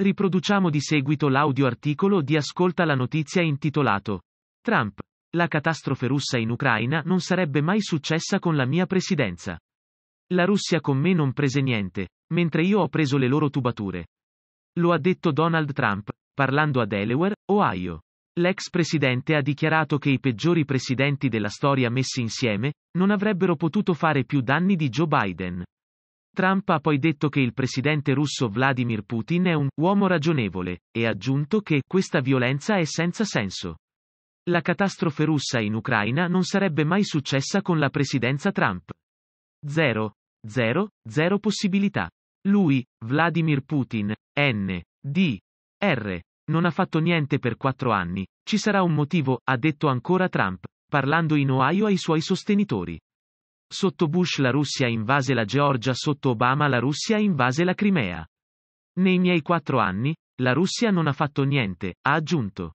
Riproduciamo di seguito l'audio articolo di Ascolta la notizia intitolato Trump. La catastrofe russa in Ucraina non sarebbe mai successa con la mia presidenza. La Russia con me non prese niente, mentre io ho preso le loro tubature. Lo ha detto Donald Trump, parlando a Delaware, Ohio. L'ex presidente ha dichiarato che i peggiori presidenti della storia messi insieme non avrebbero potuto fare più danni di Joe Biden. Trump ha poi detto che il presidente russo Vladimir Putin è un uomo ragionevole, e aggiunto che questa violenza è senza senso. La catastrofe russa in Ucraina non sarebbe mai successa con la presidenza Trump. Zero. Zero. Zero possibilità. Lui, Vladimir Putin, N. D. R. Non ha fatto niente per quattro anni, ci sarà un motivo, ha detto ancora Trump, parlando in Ohio ai suoi sostenitori. Sotto Bush la Russia invase la Georgia, sotto Obama la Russia invase la Crimea. Nei miei quattro anni, la Russia non ha fatto niente, ha aggiunto.